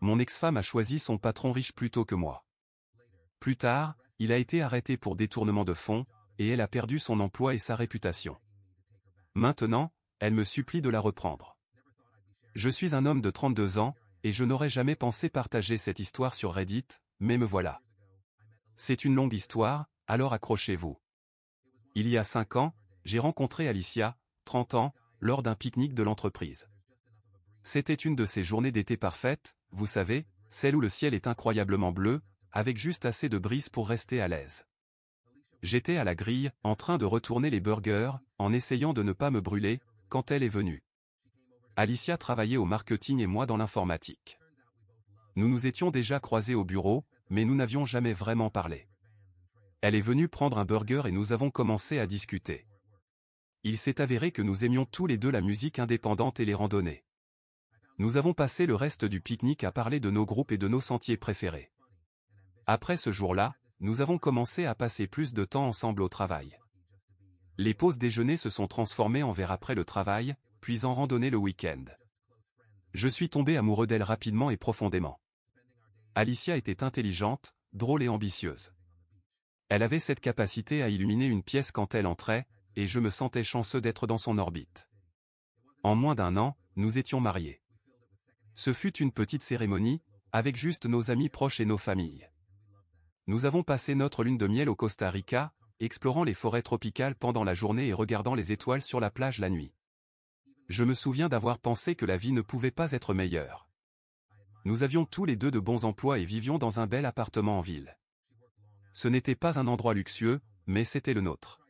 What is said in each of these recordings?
Mon ex-femme a choisi son patron riche plutôt que moi. Plus tard, il a été arrêté pour détournement de fonds, et elle a perdu son emploi et sa réputation. Maintenant, elle me supplie de la reprendre. Je suis un homme de 32 ans, et je n'aurais jamais pensé partager cette histoire sur Reddit, mais me voilà. C'est une longue histoire, alors accrochez-vous. Il y a 5 ans, j'ai rencontré Alicia, 30 ans, lors d'un pique-nique de l'entreprise. C'était une de ces journées d'été parfaites, vous savez, celle où le ciel est incroyablement bleu, avec juste assez de brise pour rester à l'aise. J'étais à la grille, en train de retourner les burgers, en essayant de ne pas me brûler, quand elle est venue. Alicia travaillait au marketing et moi dans l'informatique. Nous nous étions déjà croisés au bureau, mais nous n'avions jamais vraiment parlé. Elle est venue prendre un burger et nous avons commencé à discuter. Il s'est avéré que nous aimions tous les deux la musique indépendante et les randonnées nous avons passé le reste du pique-nique à parler de nos groupes et de nos sentiers préférés. Après ce jour-là, nous avons commencé à passer plus de temps ensemble au travail. Les pauses déjeuner se sont transformées en verre après le travail, puis en randonnée le week-end. Je suis tombé amoureux d'elle rapidement et profondément. Alicia était intelligente, drôle et ambitieuse. Elle avait cette capacité à illuminer une pièce quand elle entrait, et je me sentais chanceux d'être dans son orbite. En moins d'un an, nous étions mariés. Ce fut une petite cérémonie, avec juste nos amis proches et nos familles. Nous avons passé notre lune de miel au Costa Rica, explorant les forêts tropicales pendant la journée et regardant les étoiles sur la plage la nuit. Je me souviens d'avoir pensé que la vie ne pouvait pas être meilleure. Nous avions tous les deux de bons emplois et vivions dans un bel appartement en ville. Ce n'était pas un endroit luxueux, mais c'était le nôtre.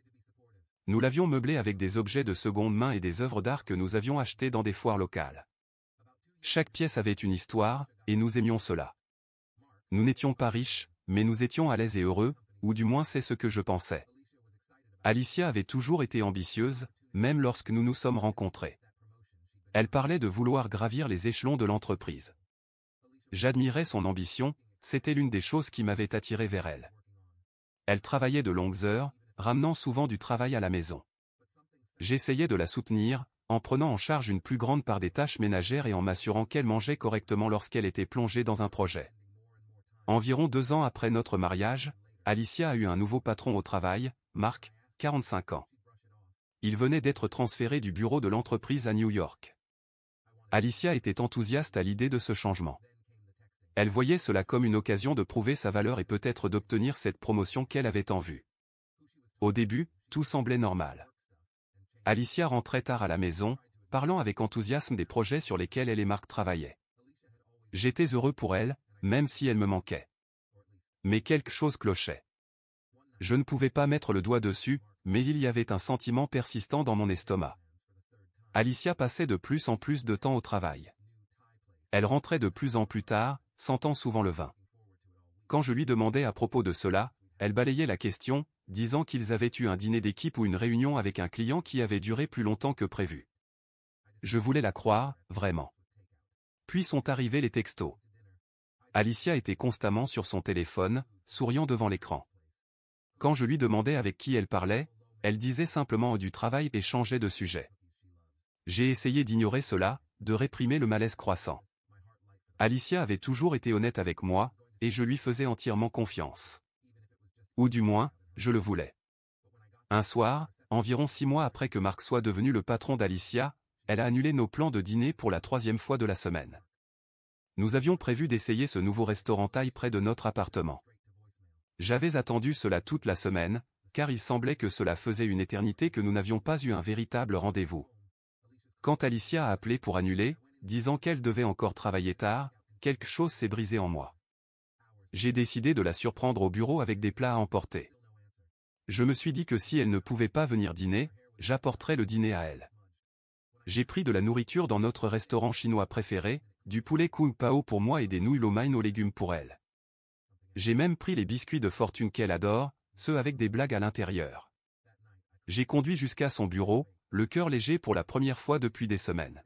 Nous l'avions meublé avec des objets de seconde main et des œuvres d'art que nous avions achetées dans des foires locales. Chaque pièce avait une histoire, et nous aimions cela. Nous n'étions pas riches, mais nous étions à l'aise et heureux, ou du moins c'est ce que je pensais. Alicia avait toujours été ambitieuse, même lorsque nous nous sommes rencontrés. Elle parlait de vouloir gravir les échelons de l'entreprise. J'admirais son ambition, c'était l'une des choses qui m'avait attiré vers elle. Elle travaillait de longues heures, ramenant souvent du travail à la maison. J'essayais de la soutenir, en prenant en charge une plus grande part des tâches ménagères et en m'assurant qu'elle mangeait correctement lorsqu'elle était plongée dans un projet. Environ deux ans après notre mariage, Alicia a eu un nouveau patron au travail, Marc, 45 ans. Il venait d'être transféré du bureau de l'entreprise à New York. Alicia était enthousiaste à l'idée de ce changement. Elle voyait cela comme une occasion de prouver sa valeur et peut-être d'obtenir cette promotion qu'elle avait en vue. Au début, tout semblait normal. Alicia rentrait tard à la maison, parlant avec enthousiasme des projets sur lesquels elle et Marc travaillaient. J'étais heureux pour elle, même si elle me manquait. Mais quelque chose clochait. Je ne pouvais pas mettre le doigt dessus, mais il y avait un sentiment persistant dans mon estomac. Alicia passait de plus en plus de temps au travail. Elle rentrait de plus en plus tard, sentant souvent le vin. Quand je lui demandais à propos de cela, elle balayait la question, disant qu'ils avaient eu un dîner d'équipe ou une réunion avec un client qui avait duré plus longtemps que prévu. Je voulais la croire, vraiment. Puis sont arrivés les textos. Alicia était constamment sur son téléphone, souriant devant l'écran. Quand je lui demandais avec qui elle parlait, elle disait simplement du travail et changeait de sujet. J'ai essayé d'ignorer cela, de réprimer le malaise croissant. Alicia avait toujours été honnête avec moi, et je lui faisais entièrement confiance. Ou du moins, je le voulais. Un soir, environ six mois après que Marc soit devenu le patron d'Alicia, elle a annulé nos plans de dîner pour la troisième fois de la semaine. Nous avions prévu d'essayer ce nouveau restaurant taille près de notre appartement. J'avais attendu cela toute la semaine, car il semblait que cela faisait une éternité que nous n'avions pas eu un véritable rendez-vous. Quand Alicia a appelé pour annuler, disant qu'elle devait encore travailler tard, quelque chose s'est brisé en moi. J'ai décidé de la surprendre au bureau avec des plats à emporter. Je me suis dit que si elle ne pouvait pas venir dîner, j'apporterais le dîner à elle. J'ai pris de la nourriture dans notre restaurant chinois préféré, du poulet kung pao pour moi et des nouilles lo aux légumes pour elle. J'ai même pris les biscuits de fortune qu'elle adore, ceux avec des blagues à l'intérieur. J'ai conduit jusqu'à son bureau, le cœur léger pour la première fois depuis des semaines.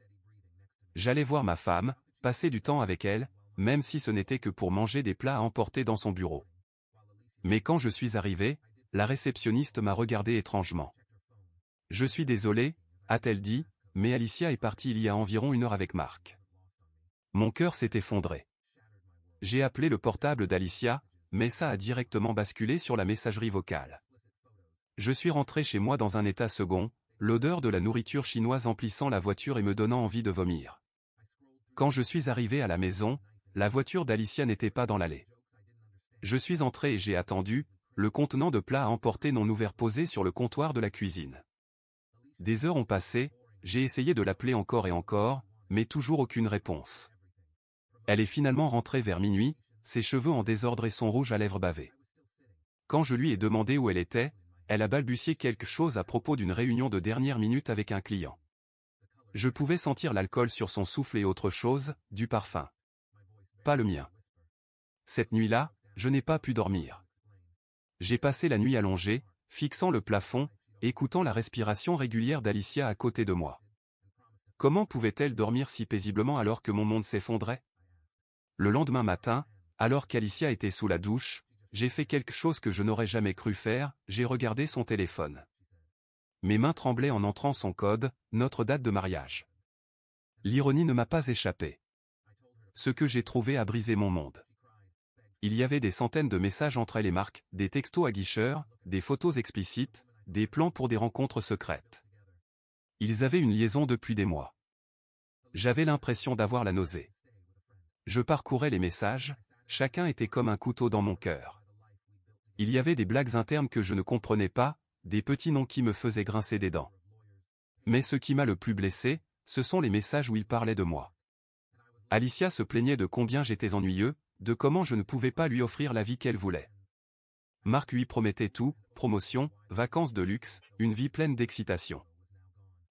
J'allais voir ma femme, passer du temps avec elle, même si ce n'était que pour manger des plats à emporter dans son bureau. Mais quand je suis arrivé, la réceptionniste m'a regardé étrangement. Je suis désolé, a-t-elle dit, mais Alicia est partie il y a environ une heure avec Marc. Mon cœur s'est effondré. J'ai appelé le portable d'Alicia, mais ça a directement basculé sur la messagerie vocale. Je suis rentré chez moi dans un état second, l'odeur de la nourriture chinoise emplissant la voiture et me donnant envie de vomir. Quand je suis arrivé à la maison, la voiture d'Alicia n'était pas dans l'allée. Je suis entré et j'ai attendu, le contenant de plat à emporter non ouvert posé sur le comptoir de la cuisine. Des heures ont passé, j'ai essayé de l'appeler encore et encore, mais toujours aucune réponse. Elle est finalement rentrée vers minuit, ses cheveux en désordre et son rouge à lèvres bavé. Quand je lui ai demandé où elle était, elle a balbutié quelque chose à propos d'une réunion de dernière minute avec un client. Je pouvais sentir l'alcool sur son souffle et autre chose, du parfum. Pas le mien. Cette nuit-là, je n'ai pas pu dormir. J'ai passé la nuit allongée, fixant le plafond, écoutant la respiration régulière d'Alicia à côté de moi. Comment pouvait-elle dormir si paisiblement alors que mon monde s'effondrait Le lendemain matin, alors qu'Alicia était sous la douche, j'ai fait quelque chose que je n'aurais jamais cru faire, j'ai regardé son téléphone. Mes mains tremblaient en entrant son code, notre date de mariage. L'ironie ne m'a pas échappé. Ce que j'ai trouvé a brisé mon monde il y avait des centaines de messages entre les marques, des textos à guicheurs, des photos explicites, des plans pour des rencontres secrètes. Ils avaient une liaison depuis des mois. J'avais l'impression d'avoir la nausée. Je parcourais les messages, chacun était comme un couteau dans mon cœur. Il y avait des blagues internes que je ne comprenais pas, des petits noms qui me faisaient grincer des dents. Mais ce qui m'a le plus blessé, ce sont les messages où il parlait de moi. Alicia se plaignait de combien j'étais ennuyeux, de comment je ne pouvais pas lui offrir la vie qu'elle voulait. Marc lui promettait tout, promotion, vacances de luxe, une vie pleine d'excitation.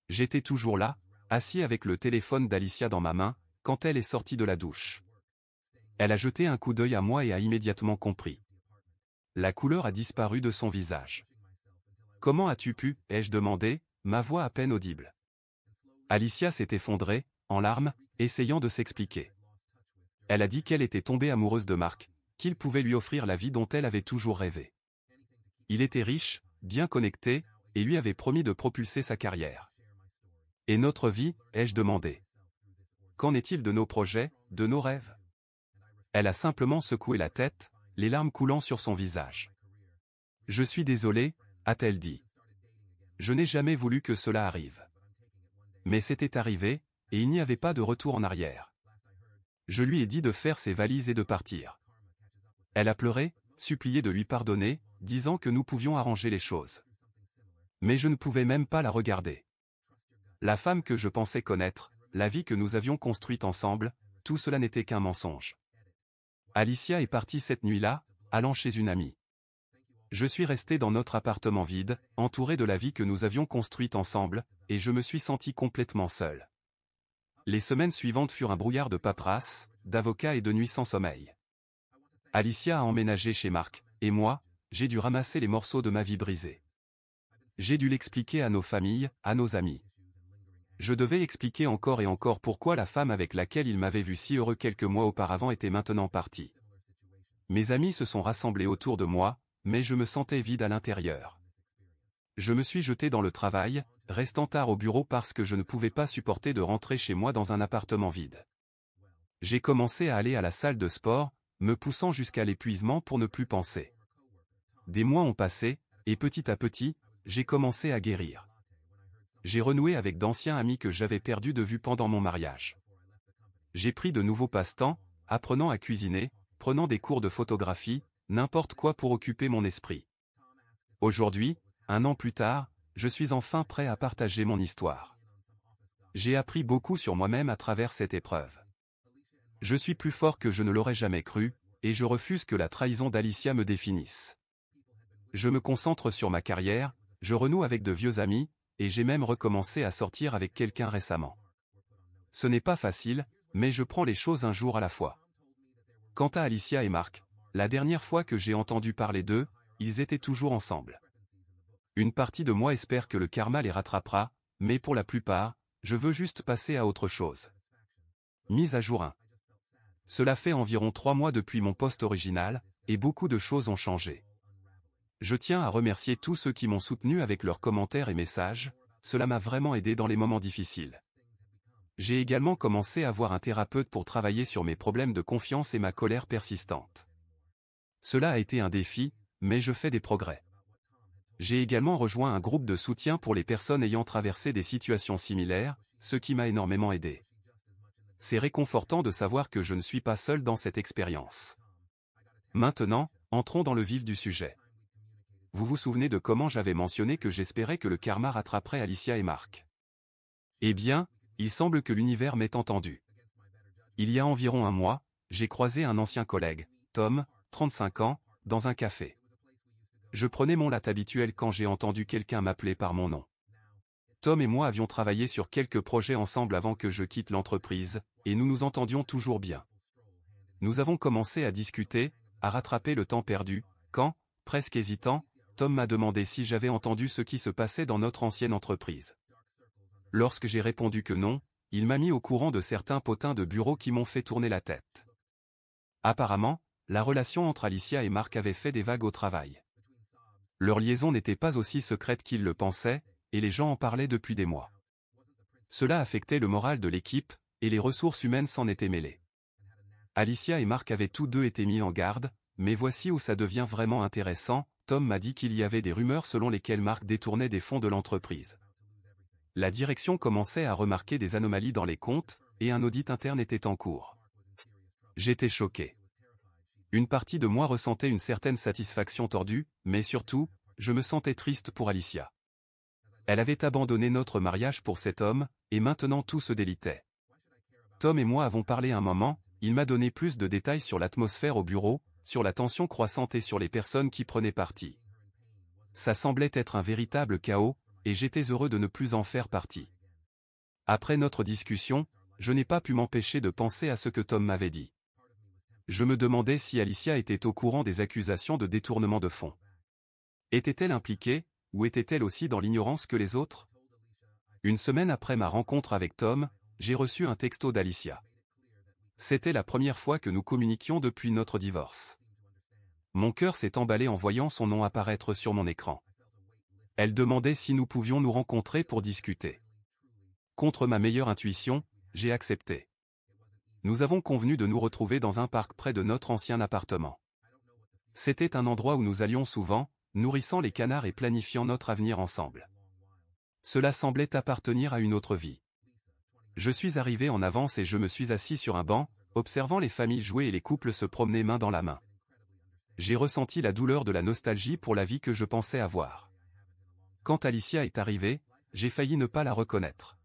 J'étais toujours là, assis avec le téléphone d'Alicia dans ma main, quand elle est sortie de la douche. Elle a jeté un coup d'œil à moi et a immédiatement compris. La couleur a disparu de son visage. Comment as-tu pu ai-je demandé, ma voix à peine audible. Alicia s'est effondrée, en larmes, essayant de s'expliquer. Elle a dit qu'elle était tombée amoureuse de Marc, qu'il pouvait lui offrir la vie dont elle avait toujours rêvé. Il était riche, bien connecté, et lui avait promis de propulser sa carrière. Et notre vie, ai-je demandé. Qu'en est-il de nos projets, de nos rêves Elle a simplement secoué la tête, les larmes coulant sur son visage. Je suis désolée a-t-elle dit. Je n'ai jamais voulu que cela arrive. Mais c'était arrivé, et il n'y avait pas de retour en arrière. Je lui ai dit de faire ses valises et de partir. Elle a pleuré, supplié de lui pardonner, disant que nous pouvions arranger les choses. Mais je ne pouvais même pas la regarder. La femme que je pensais connaître, la vie que nous avions construite ensemble, tout cela n'était qu'un mensonge. Alicia est partie cette nuit-là, allant chez une amie. Je suis resté dans notre appartement vide, entouré de la vie que nous avions construite ensemble, et je me suis senti complètement seul. Les semaines suivantes furent un brouillard de paperasse, d'avocats et de nuits sans sommeil. Alicia a emménagé chez Marc, et moi, j'ai dû ramasser les morceaux de ma vie brisée. J'ai dû l'expliquer à nos familles, à nos amis. Je devais expliquer encore et encore pourquoi la femme avec laquelle il m'avait vu si heureux quelques mois auparavant était maintenant partie. Mes amis se sont rassemblés autour de moi, mais je me sentais vide à l'intérieur. Je me suis jeté dans le travail, restant tard au bureau parce que je ne pouvais pas supporter de rentrer chez moi dans un appartement vide. J'ai commencé à aller à la salle de sport, me poussant jusqu'à l'épuisement pour ne plus penser. Des mois ont passé, et petit à petit, j'ai commencé à guérir. J'ai renoué avec d'anciens amis que j'avais perdus de vue pendant mon mariage. J'ai pris de nouveaux passe-temps, apprenant à cuisiner, prenant des cours de photographie, n'importe quoi pour occuper mon esprit. Aujourd'hui, un an plus tard, je suis enfin prêt à partager mon histoire. J'ai appris beaucoup sur moi-même à travers cette épreuve. Je suis plus fort que je ne l'aurais jamais cru, et je refuse que la trahison d'Alicia me définisse. Je me concentre sur ma carrière, je renoue avec de vieux amis, et j'ai même recommencé à sortir avec quelqu'un récemment. Ce n'est pas facile, mais je prends les choses un jour à la fois. Quant à Alicia et Marc, la dernière fois que j'ai entendu parler d'eux, ils étaient toujours ensemble. Une partie de moi espère que le karma les rattrapera, mais pour la plupart, je veux juste passer à autre chose. Mise à jour 1. Cela fait environ trois mois depuis mon poste original, et beaucoup de choses ont changé. Je tiens à remercier tous ceux qui m'ont soutenu avec leurs commentaires et messages, cela m'a vraiment aidé dans les moments difficiles. J'ai également commencé à voir un thérapeute pour travailler sur mes problèmes de confiance et ma colère persistante. Cela a été un défi, mais je fais des progrès. J'ai également rejoint un groupe de soutien pour les personnes ayant traversé des situations similaires, ce qui m'a énormément aidé. C'est réconfortant de savoir que je ne suis pas seul dans cette expérience. Maintenant, entrons dans le vif du sujet. Vous vous souvenez de comment j'avais mentionné que j'espérais que le karma rattraperait Alicia et Marc. Eh bien, il semble que l'univers m'ait entendu. Il y a environ un mois, j'ai croisé un ancien collègue, Tom, 35 ans, dans un café. Je prenais mon latte habituel quand j'ai entendu quelqu'un m'appeler par mon nom. Tom et moi avions travaillé sur quelques projets ensemble avant que je quitte l'entreprise, et nous nous entendions toujours bien. Nous avons commencé à discuter, à rattraper le temps perdu, quand, presque hésitant, Tom m'a demandé si j'avais entendu ce qui se passait dans notre ancienne entreprise. Lorsque j'ai répondu que non, il m'a mis au courant de certains potins de bureau qui m'ont fait tourner la tête. Apparemment, la relation entre Alicia et Marc avait fait des vagues au travail. Leur liaison n'était pas aussi secrète qu'ils le pensaient, et les gens en parlaient depuis des mois. Cela affectait le moral de l'équipe, et les ressources humaines s'en étaient mêlées. Alicia et Marc avaient tous deux été mis en garde, mais voici où ça devient vraiment intéressant, Tom m'a dit qu'il y avait des rumeurs selon lesquelles Marc détournait des fonds de l'entreprise. La direction commençait à remarquer des anomalies dans les comptes, et un audit interne était en cours. J'étais choqué. Une partie de moi ressentait une certaine satisfaction tordue, mais surtout, je me sentais triste pour Alicia. Elle avait abandonné notre mariage pour cet homme, et maintenant tout se délitait. Tom et moi avons parlé un moment, il m'a donné plus de détails sur l'atmosphère au bureau, sur la tension croissante et sur les personnes qui prenaient parti. Ça semblait être un véritable chaos, et j'étais heureux de ne plus en faire partie. Après notre discussion, je n'ai pas pu m'empêcher de penser à ce que Tom m'avait dit je me demandais si Alicia était au courant des accusations de détournement de fonds. Était-elle impliquée, ou était-elle aussi dans l'ignorance que les autres Une semaine après ma rencontre avec Tom, j'ai reçu un texto d'Alicia. C'était la première fois que nous communiquions depuis notre divorce. Mon cœur s'est emballé en voyant son nom apparaître sur mon écran. Elle demandait si nous pouvions nous rencontrer pour discuter. Contre ma meilleure intuition, j'ai accepté nous avons convenu de nous retrouver dans un parc près de notre ancien appartement. C'était un endroit où nous allions souvent, nourrissant les canards et planifiant notre avenir ensemble. Cela semblait appartenir à une autre vie. Je suis arrivé en avance et je me suis assis sur un banc, observant les familles jouer et les couples se promener main dans la main. J'ai ressenti la douleur de la nostalgie pour la vie que je pensais avoir. Quand Alicia est arrivée, j'ai failli ne pas la reconnaître.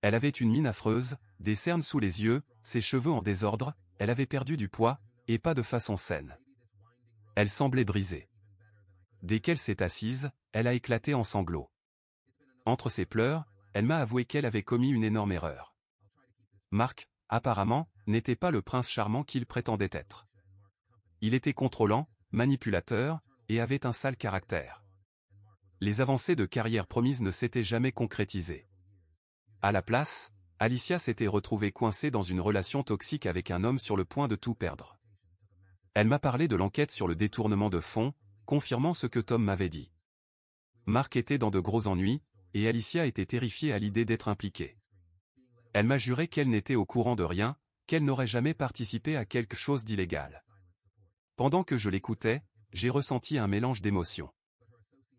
Elle avait une mine affreuse, des cernes sous les yeux, ses cheveux en désordre, elle avait perdu du poids, et pas de façon saine. Elle semblait brisée. Dès qu'elle s'est assise, elle a éclaté en sanglots. Entre ses pleurs, elle m'a avoué qu'elle avait commis une énorme erreur. Marc, apparemment, n'était pas le prince charmant qu'il prétendait être. Il était contrôlant, manipulateur, et avait un sale caractère. Les avancées de carrière promises ne s'étaient jamais concrétisées. À la place, Alicia s'était retrouvée coincée dans une relation toxique avec un homme sur le point de tout perdre. Elle m'a parlé de l'enquête sur le détournement de fonds, confirmant ce que Tom m'avait dit. Marc était dans de gros ennuis, et Alicia était terrifiée à l'idée d'être impliquée. Elle m'a juré qu'elle n'était au courant de rien, qu'elle n'aurait jamais participé à quelque chose d'illégal. Pendant que je l'écoutais, j'ai ressenti un mélange d'émotions.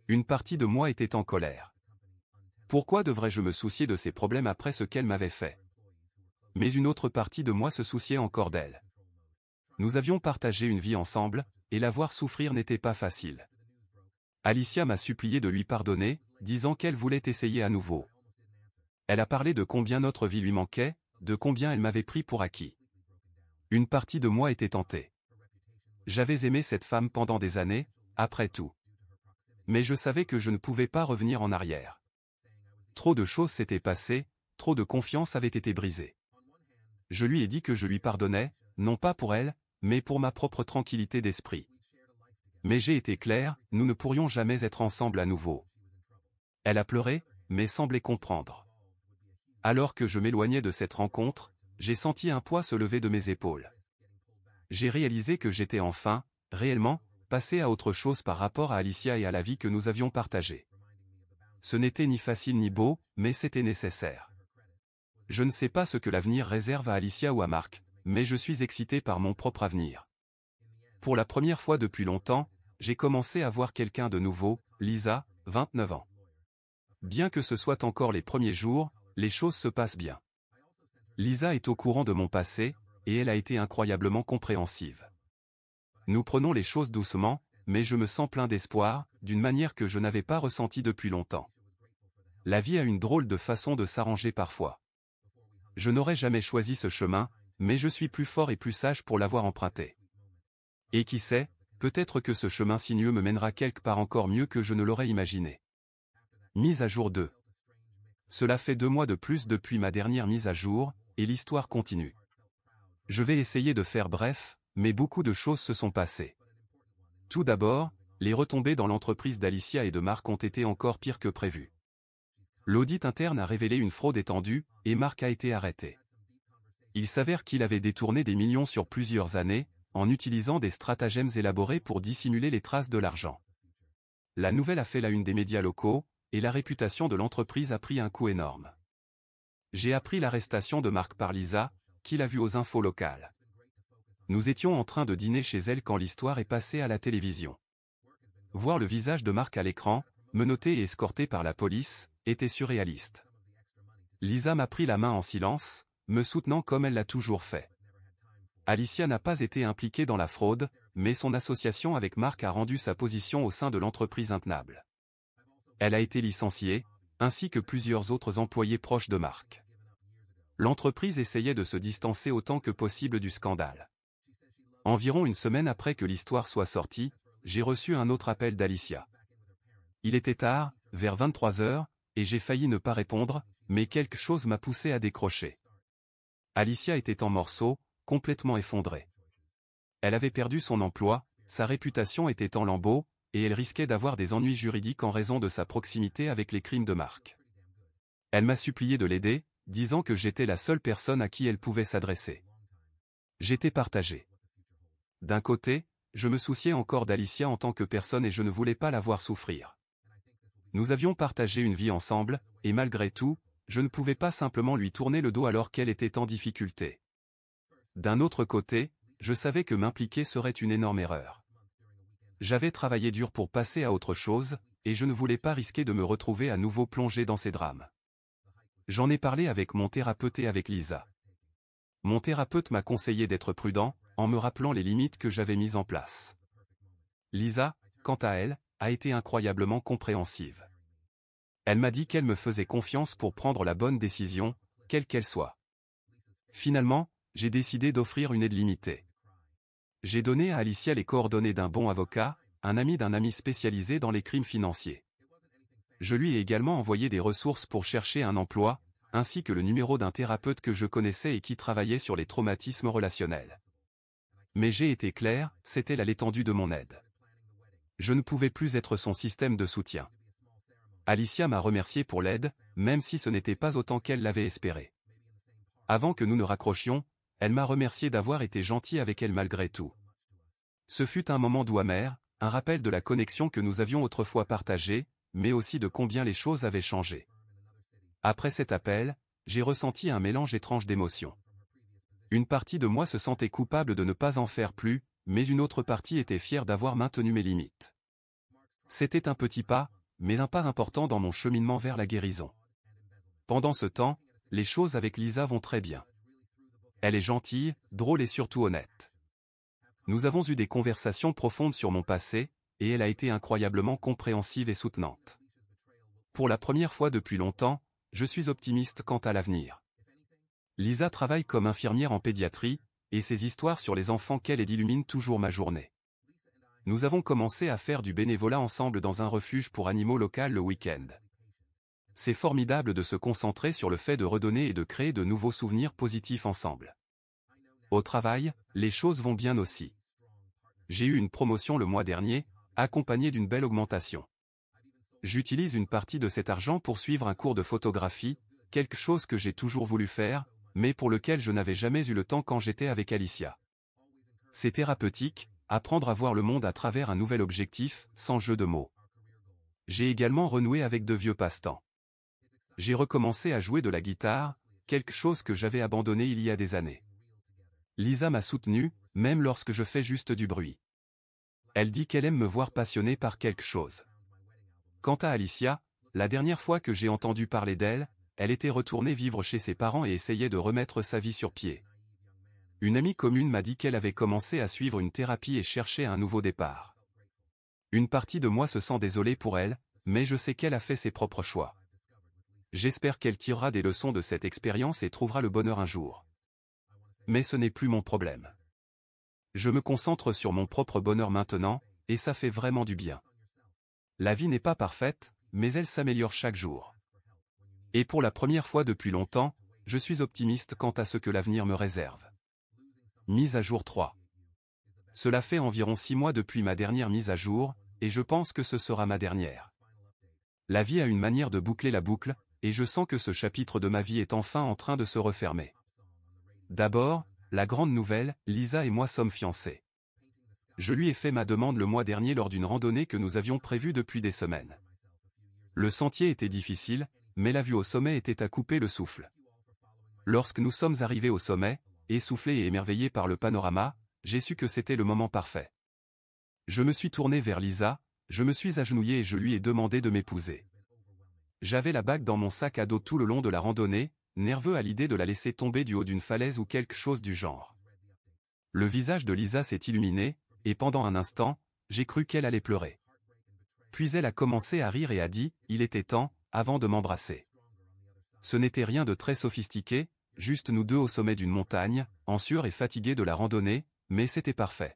Une partie de moi était en colère. Pourquoi devrais-je me soucier de ses problèmes après ce qu'elle m'avait fait Mais une autre partie de moi se souciait encore d'elle. Nous avions partagé une vie ensemble, et la voir souffrir n'était pas facile. Alicia m'a supplié de lui pardonner, disant qu'elle voulait essayer à nouveau. Elle a parlé de combien notre vie lui manquait, de combien elle m'avait pris pour acquis. Une partie de moi était tentée. J'avais aimé cette femme pendant des années, après tout. Mais je savais que je ne pouvais pas revenir en arrière. Trop de choses s'étaient passées, trop de confiance avait été brisée. Je lui ai dit que je lui pardonnais, non pas pour elle, mais pour ma propre tranquillité d'esprit. Mais j'ai été clair, nous ne pourrions jamais être ensemble à nouveau. Elle a pleuré, mais semblait comprendre. Alors que je m'éloignais de cette rencontre, j'ai senti un poids se lever de mes épaules. J'ai réalisé que j'étais enfin, réellement, passé à autre chose par rapport à Alicia et à la vie que nous avions partagée. Ce n'était ni facile ni beau, mais c'était nécessaire. Je ne sais pas ce que l'avenir réserve à Alicia ou à Marc, mais je suis excité par mon propre avenir. Pour la première fois depuis longtemps, j'ai commencé à voir quelqu'un de nouveau, Lisa, 29 ans. Bien que ce soit encore les premiers jours, les choses se passent bien. Lisa est au courant de mon passé, et elle a été incroyablement compréhensive. Nous prenons les choses doucement, mais je me sens plein d'espoir, d'une manière que je n'avais pas ressentie depuis longtemps la vie a une drôle de façon de s'arranger parfois. Je n'aurais jamais choisi ce chemin, mais je suis plus fort et plus sage pour l'avoir emprunté. Et qui sait, peut-être que ce chemin sinueux me mènera quelque part encore mieux que je ne l'aurais imaginé. Mise à jour 2. Cela fait deux mois de plus depuis ma dernière mise à jour, et l'histoire continue. Je vais essayer de faire bref, mais beaucoup de choses se sont passées. Tout d'abord, les retombées dans l'entreprise d'Alicia et de Marc ont été encore pires que prévu. L'audit interne a révélé une fraude étendue, et Mark a été arrêté. Il s'avère qu'il avait détourné des millions sur plusieurs années, en utilisant des stratagèmes élaborés pour dissimuler les traces de l'argent. La nouvelle a fait la une des médias locaux, et la réputation de l'entreprise a pris un coup énorme. J'ai appris l'arrestation de Marc par Lisa, qui l'a vu aux infos locales. Nous étions en train de dîner chez elle quand l'histoire est passée à la télévision. Voir le visage de Marc à l'écran, menotté et escorté par la police, était surréaliste. Lisa m'a pris la main en silence, me soutenant comme elle l'a toujours fait. Alicia n'a pas été impliquée dans la fraude, mais son association avec Marc a rendu sa position au sein de l'entreprise intenable. Elle a été licenciée, ainsi que plusieurs autres employés proches de Marc. L'entreprise essayait de se distancer autant que possible du scandale. Environ une semaine après que l'histoire soit sortie, j'ai reçu un autre appel d'Alicia. Il était tard, vers 23 heures, et j'ai failli ne pas répondre, mais quelque chose m'a poussé à décrocher. Alicia était en morceaux, complètement effondrée. Elle avait perdu son emploi, sa réputation était en lambeaux, et elle risquait d'avoir des ennuis juridiques en raison de sa proximité avec les crimes de marque. Elle m'a supplié de l'aider, disant que j'étais la seule personne à qui elle pouvait s'adresser. J'étais partagé. D'un côté, je me souciais encore d'Alicia en tant que personne et je ne voulais pas la voir souffrir. Nous avions partagé une vie ensemble, et malgré tout, je ne pouvais pas simplement lui tourner le dos alors qu'elle était en difficulté. D'un autre côté, je savais que m'impliquer serait une énorme erreur. J'avais travaillé dur pour passer à autre chose, et je ne voulais pas risquer de me retrouver à nouveau plongé dans ces drames. J'en ai parlé avec mon thérapeute et avec Lisa. Mon thérapeute m'a conseillé d'être prudent, en me rappelant les limites que j'avais mises en place. Lisa, quant à elle, a été incroyablement compréhensive. Elle m'a dit qu'elle me faisait confiance pour prendre la bonne décision, quelle qu'elle soit. Finalement, j'ai décidé d'offrir une aide limitée. J'ai donné à Alicia les coordonnées d'un bon avocat, un ami d'un ami spécialisé dans les crimes financiers. Je lui ai également envoyé des ressources pour chercher un emploi, ainsi que le numéro d'un thérapeute que je connaissais et qui travaillait sur les traumatismes relationnels. Mais j'ai été clair, c'était la l'étendue de mon aide je ne pouvais plus être son système de soutien. Alicia m'a remercié pour l'aide, même si ce n'était pas autant qu'elle l'avait espéré. Avant que nous ne raccrochions, elle m'a remercié d'avoir été gentil avec elle malgré tout. Ce fut un moment doux amer, un rappel de la connexion que nous avions autrefois partagée, mais aussi de combien les choses avaient changé. Après cet appel, j'ai ressenti un mélange étrange d'émotions. Une partie de moi se sentait coupable de ne pas en faire plus, mais une autre partie était fière d'avoir maintenu mes limites. C'était un petit pas, mais un pas important dans mon cheminement vers la guérison. Pendant ce temps, les choses avec Lisa vont très bien. Elle est gentille, drôle et surtout honnête. Nous avons eu des conversations profondes sur mon passé, et elle a été incroyablement compréhensive et soutenante. Pour la première fois depuis longtemps, je suis optimiste quant à l'avenir. Lisa travaille comme infirmière en pédiatrie, et ces histoires sur les enfants qu'elle est illuminent toujours ma journée. Nous avons commencé à faire du bénévolat ensemble dans un refuge pour animaux local le week-end. C'est formidable de se concentrer sur le fait de redonner et de créer de nouveaux souvenirs positifs ensemble. Au travail, les choses vont bien aussi. J'ai eu une promotion le mois dernier, accompagnée d'une belle augmentation. J'utilise une partie de cet argent pour suivre un cours de photographie, quelque chose que j'ai toujours voulu faire, mais pour lequel je n'avais jamais eu le temps quand j'étais avec Alicia. C'est thérapeutique, apprendre à voir le monde à travers un nouvel objectif, sans jeu de mots. J'ai également renoué avec de vieux passe-temps. J'ai recommencé à jouer de la guitare, quelque chose que j'avais abandonné il y a des années. Lisa m'a soutenu, même lorsque je fais juste du bruit. Elle dit qu'elle aime me voir passionné par quelque chose. Quant à Alicia, la dernière fois que j'ai entendu parler d'elle, elle était retournée vivre chez ses parents et essayait de remettre sa vie sur pied. Une amie commune m'a dit qu'elle avait commencé à suivre une thérapie et cherchait un nouveau départ. Une partie de moi se sent désolée pour elle, mais je sais qu'elle a fait ses propres choix. J'espère qu'elle tirera des leçons de cette expérience et trouvera le bonheur un jour. Mais ce n'est plus mon problème. Je me concentre sur mon propre bonheur maintenant, et ça fait vraiment du bien. La vie n'est pas parfaite, mais elle s'améliore chaque jour. Et pour la première fois depuis longtemps, je suis optimiste quant à ce que l'avenir me réserve. Mise à jour 3. Cela fait environ six mois depuis ma dernière mise à jour, et je pense que ce sera ma dernière. La vie a une manière de boucler la boucle, et je sens que ce chapitre de ma vie est enfin en train de se refermer. D'abord, la grande nouvelle, Lisa et moi sommes fiancés. Je lui ai fait ma demande le mois dernier lors d'une randonnée que nous avions prévue depuis des semaines. Le sentier était difficile, mais la vue au sommet était à couper le souffle. Lorsque nous sommes arrivés au sommet, essoufflés et émerveillés par le panorama, j'ai su que c'était le moment parfait. Je me suis tourné vers Lisa, je me suis agenouillé et je lui ai demandé de m'épouser. J'avais la bague dans mon sac à dos tout le long de la randonnée, nerveux à l'idée de la laisser tomber du haut d'une falaise ou quelque chose du genre. Le visage de Lisa s'est illuminé, et pendant un instant, j'ai cru qu'elle allait pleurer. Puis elle a commencé à rire et a dit, il était temps, avant de m'embrasser. Ce n'était rien de très sophistiqué, juste nous deux au sommet d'une montagne, en sûr et fatigués de la randonnée, mais c'était parfait.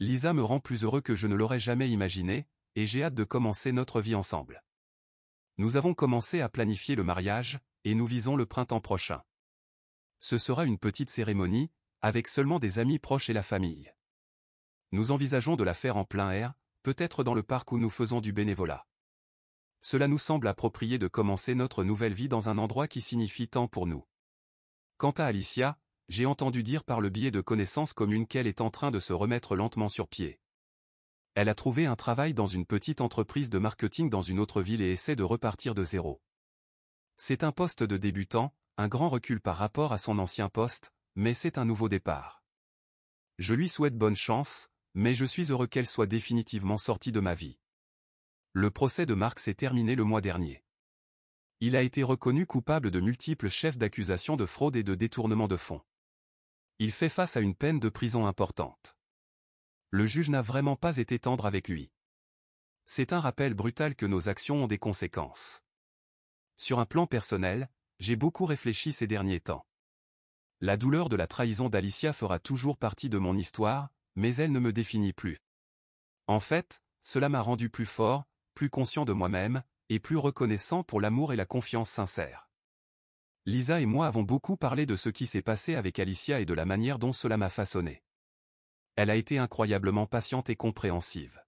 Lisa me rend plus heureux que je ne l'aurais jamais imaginé, et j'ai hâte de commencer notre vie ensemble. Nous avons commencé à planifier le mariage, et nous visons le printemps prochain. Ce sera une petite cérémonie, avec seulement des amis proches et la famille. Nous envisageons de la faire en plein air, peut-être dans le parc où nous faisons du bénévolat. Cela nous semble approprié de commencer notre nouvelle vie dans un endroit qui signifie tant pour nous. Quant à Alicia, j'ai entendu dire par le biais de connaissances communes qu'elle est en train de se remettre lentement sur pied. Elle a trouvé un travail dans une petite entreprise de marketing dans une autre ville et essaie de repartir de zéro. C'est un poste de débutant, un grand recul par rapport à son ancien poste, mais c'est un nouveau départ. Je lui souhaite bonne chance, mais je suis heureux qu'elle soit définitivement sortie de ma vie. Le procès de Marx est terminé le mois dernier. Il a été reconnu coupable de multiples chefs d'accusation de fraude et de détournement de fonds. Il fait face à une peine de prison importante. Le juge n'a vraiment pas été tendre avec lui. C'est un rappel brutal que nos actions ont des conséquences. Sur un plan personnel, j'ai beaucoup réfléchi ces derniers temps. La douleur de la trahison d'Alicia fera toujours partie de mon histoire, mais elle ne me définit plus. En fait, cela m'a rendu plus fort, plus conscient de moi-même, et plus reconnaissant pour l'amour et la confiance sincère. Lisa et moi avons beaucoup parlé de ce qui s'est passé avec Alicia et de la manière dont cela m'a façonné. Elle a été incroyablement patiente et compréhensive.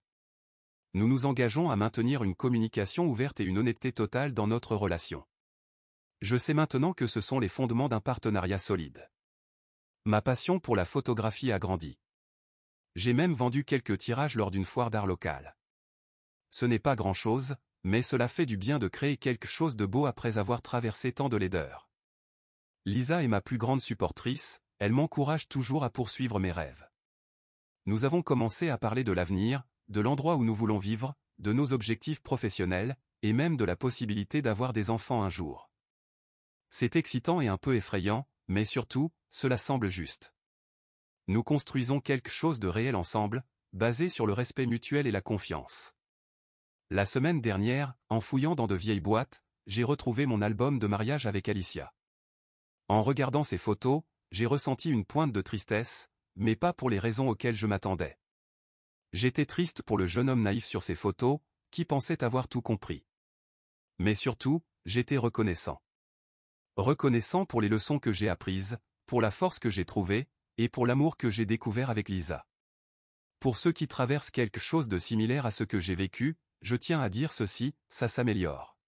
Nous nous engageons à maintenir une communication ouverte et une honnêteté totale dans notre relation. Je sais maintenant que ce sont les fondements d'un partenariat solide. Ma passion pour la photographie a grandi. J'ai même vendu quelques tirages lors d'une foire d'art locale. Ce n'est pas grand-chose, mais cela fait du bien de créer quelque chose de beau après avoir traversé tant de laideur. Lisa est ma plus grande supportrice, elle m'encourage toujours à poursuivre mes rêves. Nous avons commencé à parler de l'avenir, de l'endroit où nous voulons vivre, de nos objectifs professionnels, et même de la possibilité d'avoir des enfants un jour. C'est excitant et un peu effrayant, mais surtout, cela semble juste. Nous construisons quelque chose de réel ensemble, basé sur le respect mutuel et la confiance. La semaine dernière, en fouillant dans de vieilles boîtes, j'ai retrouvé mon album de mariage avec Alicia. En regardant ces photos, j'ai ressenti une pointe de tristesse, mais pas pour les raisons auxquelles je m'attendais. J'étais triste pour le jeune homme naïf sur ces photos, qui pensait avoir tout compris. Mais surtout, j'étais reconnaissant. Reconnaissant pour les leçons que j'ai apprises, pour la force que j'ai trouvée, et pour l'amour que j'ai découvert avec Lisa. Pour ceux qui traversent quelque chose de similaire à ce que j'ai vécu, je tiens à dire ceci, ça s'améliore.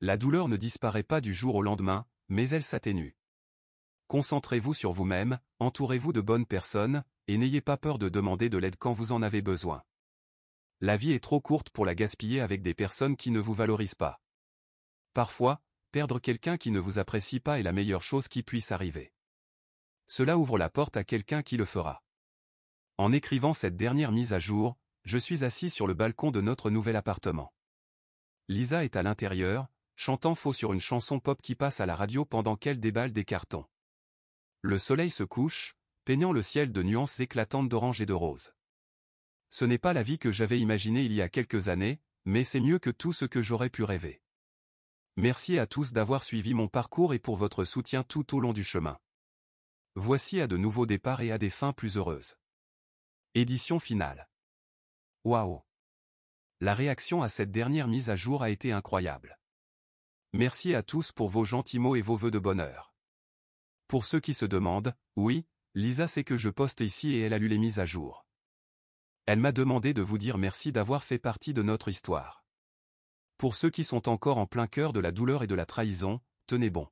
La douleur ne disparaît pas du jour au lendemain, mais elle s'atténue. Concentrez-vous sur vous-même, entourez-vous de bonnes personnes, et n'ayez pas peur de demander de l'aide quand vous en avez besoin. La vie est trop courte pour la gaspiller avec des personnes qui ne vous valorisent pas. Parfois, perdre quelqu'un qui ne vous apprécie pas est la meilleure chose qui puisse arriver. Cela ouvre la porte à quelqu'un qui le fera. En écrivant cette dernière mise à jour, je suis assis sur le balcon de notre nouvel appartement. Lisa est à l'intérieur, chantant faux sur une chanson pop qui passe à la radio pendant qu'elle déballe des cartons. Le soleil se couche, peignant le ciel de nuances éclatantes d'orange et de rose. Ce n'est pas la vie que j'avais imaginée il y a quelques années, mais c'est mieux que tout ce que j'aurais pu rêver. Merci à tous d'avoir suivi mon parcours et pour votre soutien tout au long du chemin. Voici à de nouveaux départs et à des fins plus heureuses. Édition finale. Waouh La réaction à cette dernière mise à jour a été incroyable. Merci à tous pour vos gentils mots et vos vœux de bonheur. Pour ceux qui se demandent, oui, Lisa sait que je poste ici et elle a lu les mises à jour. Elle m'a demandé de vous dire merci d'avoir fait partie de notre histoire. Pour ceux qui sont encore en plein cœur de la douleur et de la trahison, tenez bon.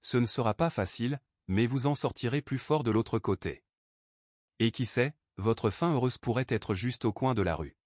Ce ne sera pas facile, mais vous en sortirez plus fort de l'autre côté. Et qui sait, votre fin heureuse pourrait être juste au coin de la rue.